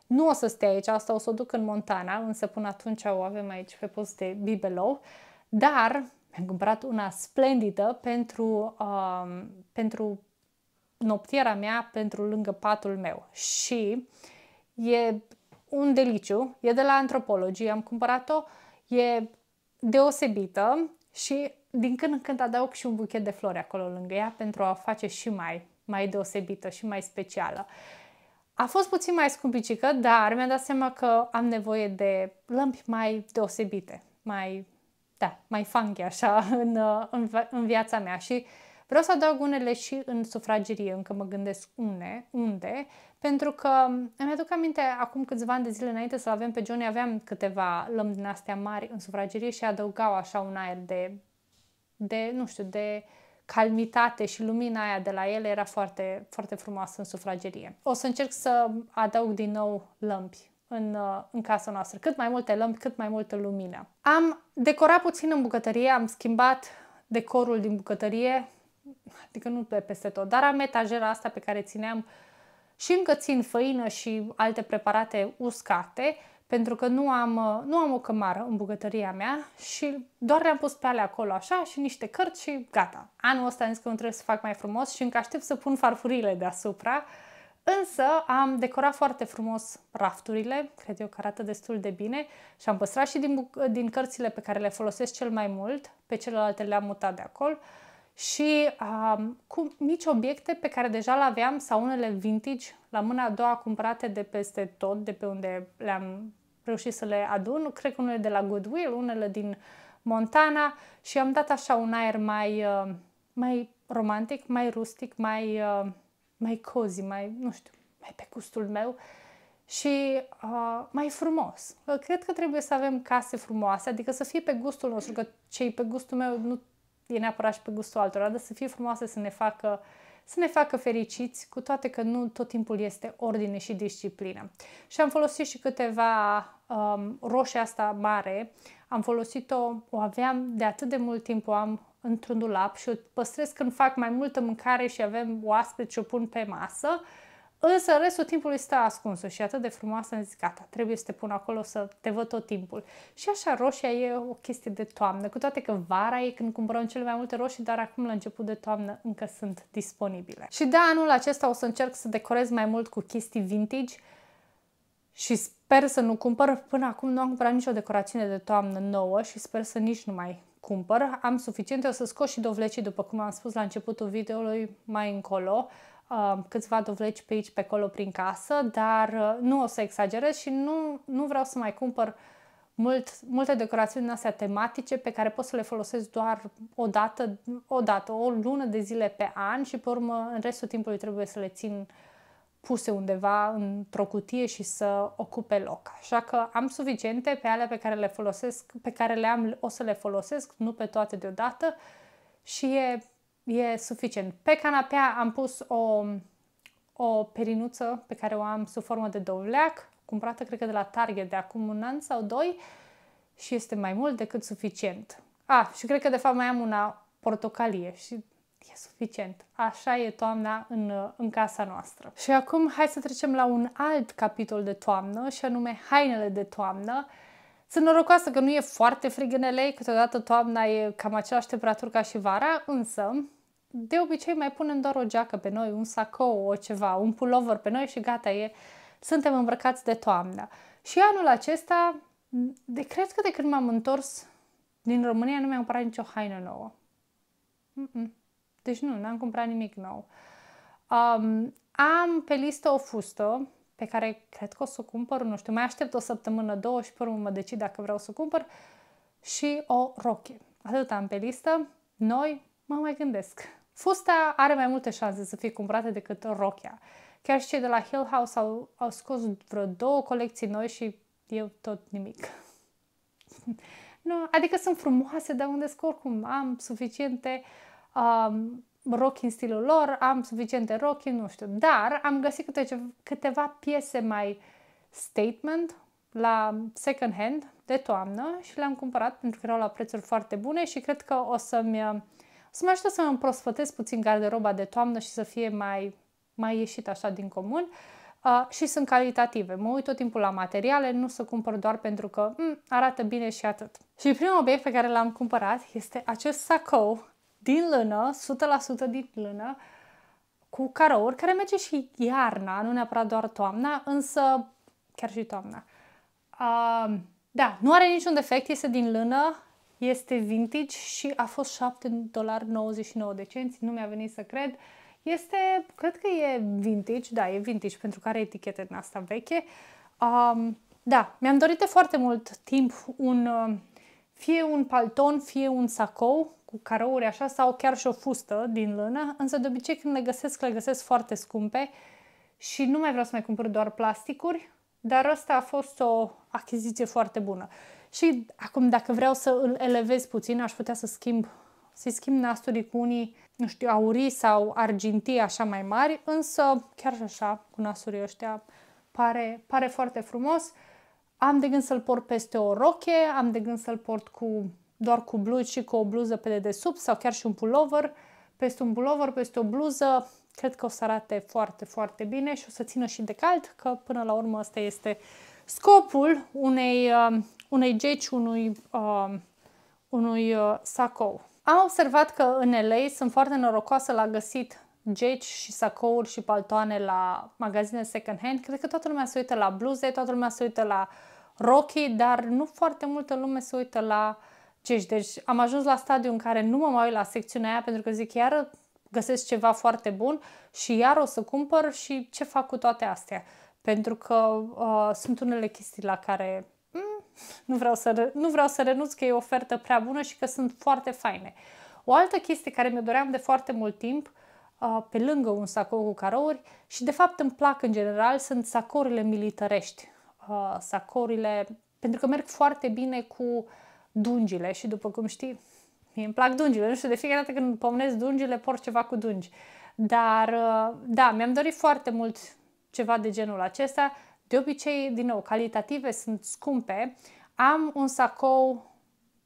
Nu o să stea aici, asta o să o duc în Montana, însă până atunci o avem aici pe post de bibelou. Dar mi-am cumpărat una splendidă pentru, uh, pentru noptiera mea, pentru lângă patul meu. Și e un deliciu, e de la antropologie, am cumpărat-o, e deosebită și din când în când adaug și un buchet de flori acolo lângă ea pentru a o face și mai, mai deosebită și mai specială. A fost puțin mai scumpicică, dar mi-am dat seama că am nevoie de lămpi mai deosebite, mai da, mai funky așa în, uh, în, în viața mea și vreau să adaug unele și în sufragerie, încă mă gândesc une, unde, pentru că um, îmi aduc aminte acum câțiva ani de zile înainte să-l avem pe Johnny, aveam câteva lămpi din astea mari în sufragerie și adăugau așa un aer de, de nu știu, de calmitate și lumina aia de la ele era foarte, foarte frumoasă în sufragerie. O să încerc să adaug din nou lămpi în, uh, în casa noastră. Cât mai multe lămpi, cât mai multă lumină. Am decorat puțin în bucătărie, am schimbat decorul din bucătărie, adică nu pe peste tot, dar am etajera asta pe care țineam și încă țin făină și alte preparate uscate, pentru că nu am, uh, nu am o cămară în bucătăria mea și doar le-am pus pe ale acolo așa și niște cărți și gata. Anul ăsta am zis că nu trebuie să fac mai frumos și încă aștept să pun farfurile deasupra. Uh, Însă am decorat foarte frumos rafturile, cred eu că arată destul de bine și am păstrat și din, din cărțile pe care le folosesc cel mai mult, pe celelalte le-am mutat de acolo și um, cu mici obiecte pe care deja le aveam sau unele vintage, la mâna a doua cumpărate de peste tot, de pe unde le-am reușit să le adun, cred că unele de la Goodwill, unele din Montana și am dat așa un aer mai, uh, mai romantic, mai rustic, mai... Uh, mai cozi mai, nu știu, mai pe gustul meu și uh, mai frumos. Cred că trebuie să avem case frumoase, adică să fie pe gustul nostru, că cei pe gustul meu nu e neapărat și pe gustul altora, dar să fie frumoase, să ne facă să ne facă fericiți, cu toate că nu tot timpul este ordine și disciplină. Și am folosit și câteva um, roșii asta mare, am folosit-o, o aveam de atât de mult timp, o am într-un dulap și o păstrez când fac mai multă mâncare și avem oaspeți și o pun pe masă, însă restul timpului stă ascunsă și atât de frumoasă am zis, gata, trebuie să te pun acolo să te văd tot timpul. Și așa, roșia e o chestie de toamnă, cu toate că vara e când cumpărăm cele mai multe roșii, dar acum la început de toamnă încă sunt disponibile. Și de da, anul acesta o să încerc să decorez mai mult cu chestii vintage, și sper să nu cumpăr. Până acum nu am cumpărat nicio decorațiune de toamnă nouă și sper să nici nu mai cumpăr, am suficiente, o să scot și dovlecii, după cum am spus la începutul videoului, mai încolo, uh, câțiva dovleci pe aici, pe acolo, prin casă, dar uh, nu o să exagerez și nu, nu vreau să mai cumpăr mult, multe decorațiuni din astea tematice pe care pot să le folosesc doar o dată, o dată, o lună de zile pe an și pe urmă în restul timpului trebuie să le țin uh, puse undeva într-o cutie și să ocupe loc. Așa că am suficiente pe alea pe care le folosesc, pe care le am, o să le folosesc, nu pe toate deodată și e, e suficient. Pe canapea am pus o, o perinuță pe care o am sub formă de dovleac, cumpărată cred că de la Target de acum un an sau doi și este mai mult decât suficient. A, ah, și cred că de fapt mai am una portocalie și e suficient. Așa e toamna în, uh, în casa noastră. Și acum hai să trecem la un alt capitol de toamnă și anume hainele de toamnă. Sunt norocoasă că nu e foarte frig în LA, câteodată toamna e cam aceeași temperatură ca și vara, însă de obicei mai punem doar o geacă pe noi, un sacou, o ceva, un pullover pe noi și gata, e, suntem îmbrăcați de toamnă. Și anul acesta, de, cred că de când m-am întors din România nu mi-am cumpărat nicio haină nouă. Mm-mm. Deci nu, n-am cumpărat nimic nou. Um, am pe listă o fustă pe care cred că o să o cumpăr, nu știu, mai aștept o săptămână, două și pe urmă mă decid dacă vreau să o cumpăr și o roche. Atât am pe listă. Noi mă mai gândesc. Fusta are mai multe șanse să fie cumpărată decât rochea. Chiar și cei de la Hill House au, au scos vreo două colecții noi și eu tot nimic. nu, adică sunt frumoase, dar unde oricum am suficiente uh, um, rock în stilul lor, am suficiente rock nu știu. Dar am găsit câte, câteva piese mai statement la second hand de toamnă și le-am cumpărat pentru că erau la prețuri foarte bune și cred că o să-mi uh, o să mă ajute să mă împrospătesc puțin garderoba de toamnă și să fie mai, mai ieșit așa din comun. Uh, și sunt calitative. Mă uit tot timpul la materiale, nu să cumpăr doar pentru că mm, arată bine și atât. Și primul obiect pe care l-am cumpărat este acest sacou din lână, 100% din lână, cu carouri, care merge și iarna, nu neapărat doar toamna, însă chiar și toamna. Uh, da, nu are niciun defect, este din lână, este vintage și a fost 7,99 dolari de cenți, nu mi-a venit să cred. Este, cred că e vintage, da, e vintage pentru că are etichete din asta veche. Um, da, mi-am dorit de foarte mult timp un, fie un palton, fie un sacou cu carouri așa sau chiar și o fustă din lână, însă de obicei când le găsesc, le găsesc foarte scumpe și nu mai vreau să mai cumpăr doar plasticuri, dar asta a fost o achiziție foarte bună. Și acum, dacă vreau să îl elevez puțin, aș putea să schimb, să schimb nasturii cu unii, nu știu, aurii sau argintii așa mai mari, însă chiar și așa, cu nasturii ăștia, pare, pare foarte frumos. Am de gând să-l port peste o roche, am de gând să-l port cu doar cu blugi și cu o bluză pe dedesubt sau chiar și un pullover, peste un pullover, peste o bluză, cred că o să arate foarte, foarte bine și o să țină și de cald, că până la urmă asta este scopul unei, uh, unei geci, unui, uh, unui uh, sacou. Am observat că în LA sunt foarte norocoasă la găsit geci și sacouri și paltoane la magazine second hand. Cred că toată lumea se uită la bluze, toată lumea se uită la rochii, dar nu foarte multă lume se uită la uh, 5. Deci am ajuns la stadiul în care nu mă mai uit la secțiunea aia pentru că zic iar găsesc ceva foarte bun și iar o să cumpăr și ce fac cu toate astea. Pentru că uh, sunt unele chestii la care mm, nu, vreau să, nu vreau să renunț că e o ofertă prea bună și că sunt foarte faine. O altă chestie care mi-o doream de foarte mult timp uh, pe lângă un sacou cu carouri și de fapt îmi plac în general sunt sacourile militărești, uh, sacourile, pentru că merg foarte bine cu dungile și după cum știi, mie îmi plac dungile. Nu știu, de fiecare dată când pomnesc dungile, por ceva cu dungi. Dar, uh, da, mi-am dorit foarte mult ceva de genul acesta. De obicei, din nou, calitative sunt scumpe. Am un sacou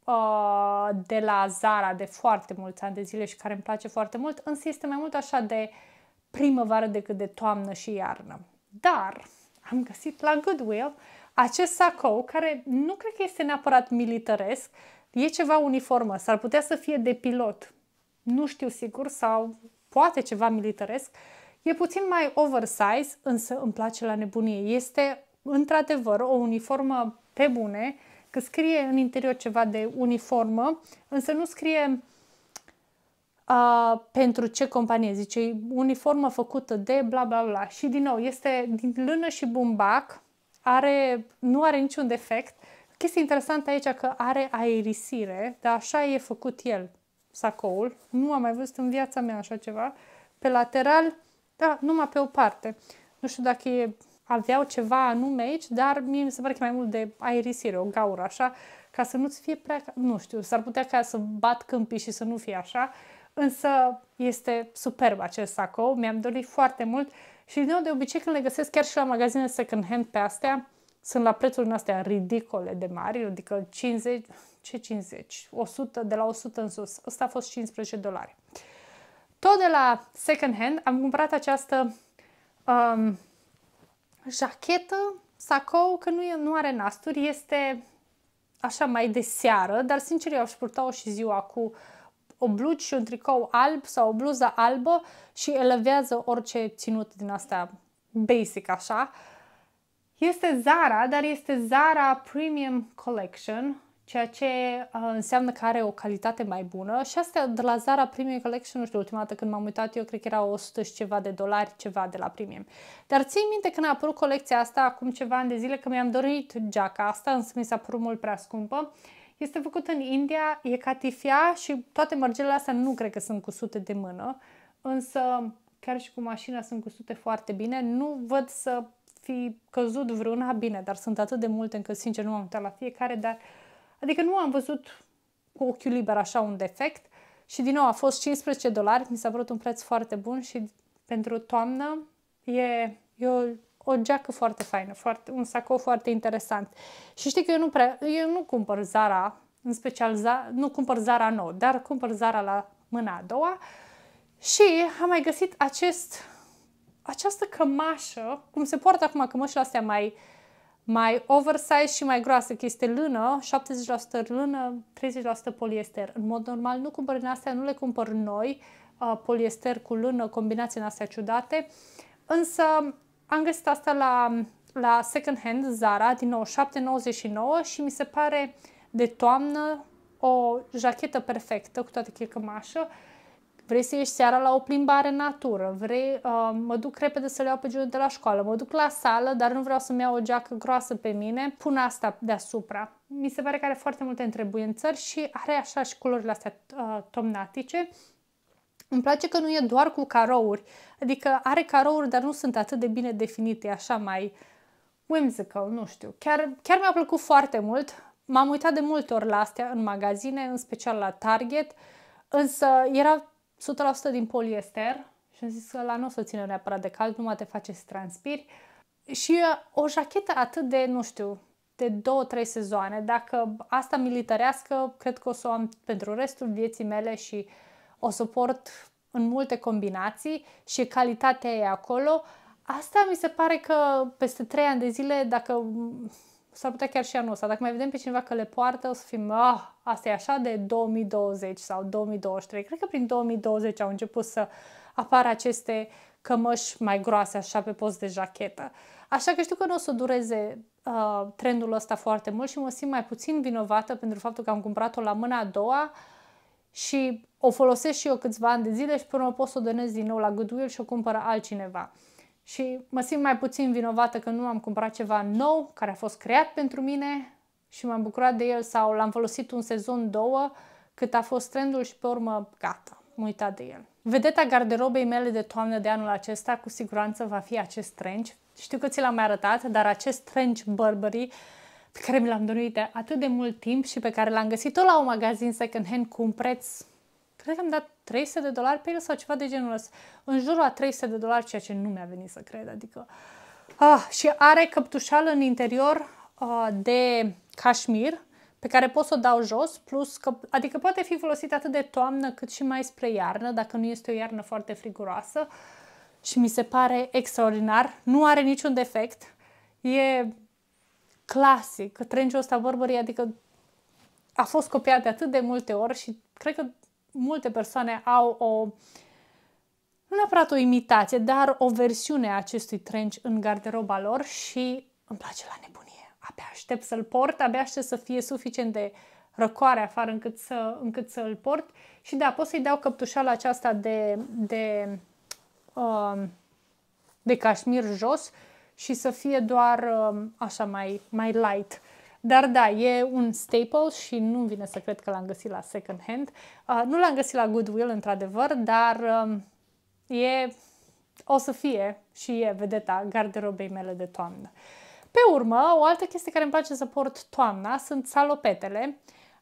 uh, de la Zara de foarte mulți ani de zile și care îmi place foarte mult, însă este mai mult așa de primăvară decât de toamnă și iarnă. Dar am găsit la Goodwill acest sacou, care nu cred că este neapărat militaresc, e ceva uniformă, s-ar putea să fie de pilot, nu știu sigur, sau poate ceva militaresc, e puțin mai oversize, însă îmi place la nebunie. Este într-adevăr o uniformă pe bune, că scrie în interior ceva de uniformă, însă nu scrie uh, pentru ce companie, zice uniformă făcută de bla bla bla. Și din nou, este din lână și bumbac, are, nu are niciun defect. Chestia interesantă aici că are aerisire, dar așa e făcut el, sacoul. Nu am mai văzut în viața mea așa ceva. Pe lateral, da, numai pe o parte. Nu știu dacă e, aveau ceva anume aici, dar mie mi se pare că e mai mult de aerisire, o gaură așa, ca să nu-ți fie prea... Nu știu, s-ar putea ca să bat câmpii și să nu fie așa, însă este superb acest sacou, mi-am dorit foarte mult și nou, de obicei când le găsesc chiar și la magazine second hand pe astea, sunt la prețuri astea ridicole de mari, adică 50, ce 50? 100, de la 100 în sus. Ăsta a fost 15 dolari. Tot de la second hand am cumpărat această um, jachetă, sacou, că nu, e, nu are nasturi, este așa mai de seară, dar sincer eu aș purta-o și ziua cu uh, o blugi și un tricou alb sau o bluză albă și elevează orice ținut din asta basic, așa. Este Zara, dar este Zara Premium Collection, ceea ce uh, înseamnă că are o calitate mai bună și asta de la Zara Premium Collection, nu știu, ultima dată când m-am uitat eu cred că era 100 și ceva de dolari, ceva de la Premium. Dar ții minte când a apărut colecția asta acum ceva ani de zile că mi-am dorit geaca asta, însă mi s-a părut mult prea scumpă este făcut în India, e catifia și toate mărgelele astea nu cred că sunt cusute de mână, însă chiar și cu mașina sunt cusute foarte bine. Nu văd să fi căzut vreuna bine, dar sunt atât de multe încât sincer nu am uitat la fiecare, dar adică nu am văzut cu ochiul liber așa un defect și din nou a fost 15 dolari, mi s-a părut un preț foarte bun și pentru toamnă e, eu o geacă foarte faină, foarte, un sacou foarte interesant. Și știi că eu nu, prea, eu nu cumpăr Zara, în special Zara, nu cumpăr Zara nou, dar cumpăr Zara la mâna a doua și am mai găsit acest, această cămașă, cum se poartă acum cămășile astea mai, mai oversize și mai groasă, că este lână, 70% lână, 30% poliester. În mod normal nu cumpăr din astea, nu le cumpăr noi, uh, poliester cu lână, combinații în astea ciudate, însă am găsit asta la, la second hand Zara din nou 7,99 și mi se pare de toamnă o jachetă perfectă, cu toate chircămașă. Vrei să ieși seara la o plimbare în natură, vrei, uh, mă duc repede să le iau pe genul de la școală, mă duc la sală, dar nu vreau să-mi iau o geacă groasă pe mine, pun asta deasupra. Mi se pare că are foarte multe întrebuințări și are așa și culorile astea uh, tomnatice. Îmi place că nu e doar cu carouri, adică are carouri, dar nu sunt atât de bine definite, așa mai whimsical, nu știu. Chiar, chiar mi-a plăcut foarte mult, m-am uitat de multe ori la astea în magazine, în special la Target, însă era 100% din poliester și am zis că la nu o să țină neapărat de cald, numai te face să transpiri. Și o jachetă atât de, nu știu, de două, trei sezoane. Dacă asta militarească, cred că o să o am pentru restul vieții mele și uh, o suport în multe combinații și calitatea e acolo. Asta mi se pare că peste 3 ani de zile, dacă s-ar putea chiar și anul ăsta, dacă mai vedem pe cineva că le poartă, o să fim, ah, asta e așa de 2020 sau 2023. Cred că prin 2020 au început să apară aceste cămăși mai groase, așa pe post de jachetă. Așa că știu că nu o să dureze uh, trendul ăsta foarte mult și mă simt mai puțin vinovată pentru faptul că am cumpărat-o la mâna a doua și o folosesc și eu câțiva ani de zile și până o pot să o donez din nou la Goodwill și o cumpără altcineva. Și mă simt mai puțin vinovată că nu am cumpărat ceva nou care a fost creat pentru mine și m-am bucurat de el sau l-am folosit un sezon, două, cât a fost trendul și pe urmă gata, m uitat de el. Vedeta garderobei mele de toamnă de anul acesta cu siguranță va fi acest trench. Știu că ți l-am mai arătat, dar acest trench Burberry pe care mi l-am dorit de atât de mult timp și pe care l-am găsit tot la un magazin second hand cu un preț cred că am dat 300 de dolari pe el sau ceva de genul ăsta. În jurul a 300 de dolari, ceea ce nu mi-a venit să cred. Adică, ah, și are căptușală în interior uh, de cașmir pe care pot să o dau jos, plus că, adică poate fi folosit atât de toamnă cât și mai spre iarnă, dacă nu este o iarnă foarte friguroasă și mi se pare extraordinar, nu are niciun defect, e clasic, Trenciul ăsta vorbării, adică a fost copiat de atât de multe ori și cred că multe persoane au o nu neapărat o imitație, dar o versiune a acestui trench în garderoba lor și îmi place la nebunie. Abia aștept să-l port, abia aștept să fie suficient de răcoare afară încât să, încât să l port. Și da, pot să-i dau căptușala aceasta de, de, um, de cașmir jos și să fie doar um, așa mai, mai light. Dar da, e un staple și nu vine să cred că l-am găsit la second hand. Uh, nu l-am găsit la Goodwill, într-adevăr, dar um, e, o să fie și e vedeta garderobei mele de toamnă. Pe urmă, o altă chestie care îmi place să port toamna sunt salopetele.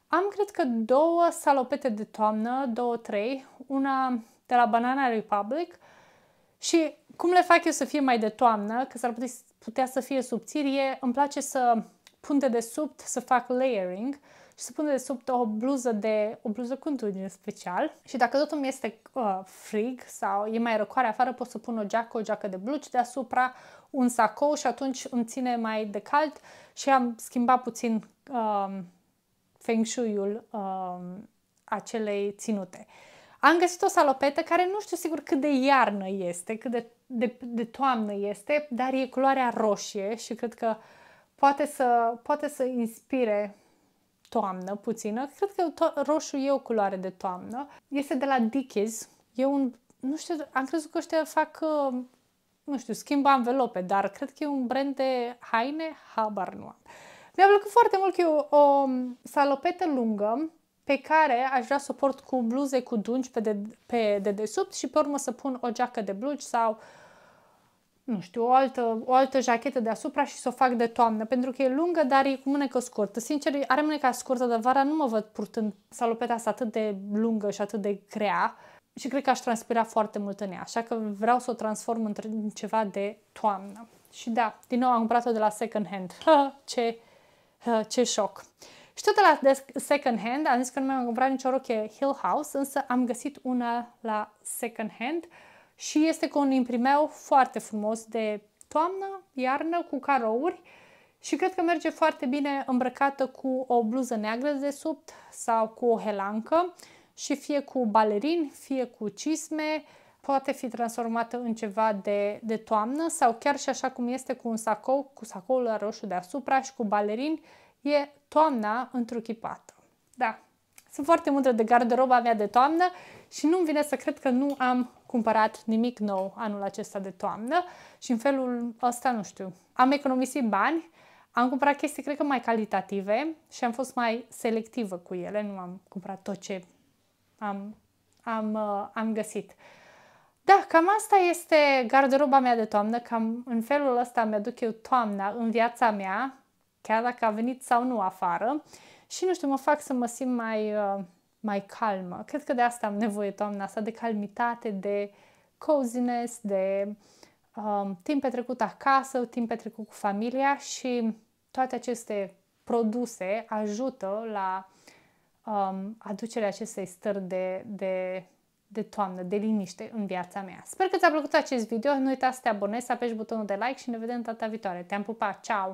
Am, cred că, două salopete de toamnă, două, trei, una de la Banana Republic și cum le fac eu să fie mai de toamnă, că s-ar putea să fie subțiri, îmi place să pun de sub să fac layering și să pun de sub o bluză de o bluză cu întâlnire special. Și dacă totul mi este uh, frig sau e mai răcoare afară, pot să pun o geacă, o geacă de blugi deasupra, un sacou și atunci îmi ține mai de cald și am schimbat puțin uh, feng shui-ul uh, acelei ținute. Am găsit o salopetă care nu știu sigur cât de iarnă este, cât de, de, de toamnă este, dar e culoarea roșie și cred că uh, poate să, poate să inspire toamnă puțină. Cred că to- roșu e o culoare de toamnă. Este de la Dickies. E un, nu știu, am crezut că ăștia fac, uh, nu știu, schimbă anvelope, dar cred că e un brand de haine, habar nu am. Mi-a plăcut foarte mult că e o, o salopetă lungă pe care aș vrea să o port cu bluze cu dungi pe, de, pe dedesubt și pe urmă să pun o geacă de blugi sau uh, nu știu, o altă, o altă jachetă deasupra și să o fac de toamnă, pentru că e lungă, dar e cu mânecă scurtă. Sincer, are mânecă scurtă de vara, nu mă văd purtând salopeta asta atât de lungă și atât de grea și cred că aș transpira foarte mult în ea, așa că vreau să o transform în ceva de toamnă. Și da, din nou am cumpărat-o de la second hand. Ha, ce, ha, ce șoc! Și tot de la second hand, am zis că nu mi-am cumpărat nicio roche Hill House, însă am găsit una la second hand. Uh, și este cu un imprimeu foarte frumos de toamnă, iarnă, cu carouri și cred că merge foarte bine îmbrăcată cu o bluză neagră de sub sau cu o helancă și fie cu balerin fie cu cisme, poate fi transformată în ceva de, de toamnă sau chiar și așa cum este cu un sacou, cu sacoul la roșu deasupra și cu balerin e toamna întruchipată. Da, sunt foarte multe de garderoba mea de toamnă și nu-mi vine să cred că nu am cumpărat nimic nou anul acesta de toamnă și în felul ăsta, nu știu, am economisit bani, am cumpărat chestii, cred că, mai calitative și am fost mai selectivă cu ele, nu am cumpărat tot ce am, am, uh, am găsit. Da, cam asta este garderoba mea de toamnă, cam în felul ăsta mi-aduc eu toamna în viața mea, chiar dacă a venit sau nu afară și, nu știu, mă fac să mă simt mai... Uh, mai calmă. Cred că de asta am nevoie toamna asta, de calmitate, de coziness, de um, timp petrecut acasă, timp petrecut cu familia și toate aceste produse ajută la um, aducerea acestei stări de, de, de toamnă, de liniște în viața mea. Sper că ți-a plăcut acest video, nu uita să te abonezi, să apeși butonul de like și ne vedem data viitoare. Te-am pupat, ceau!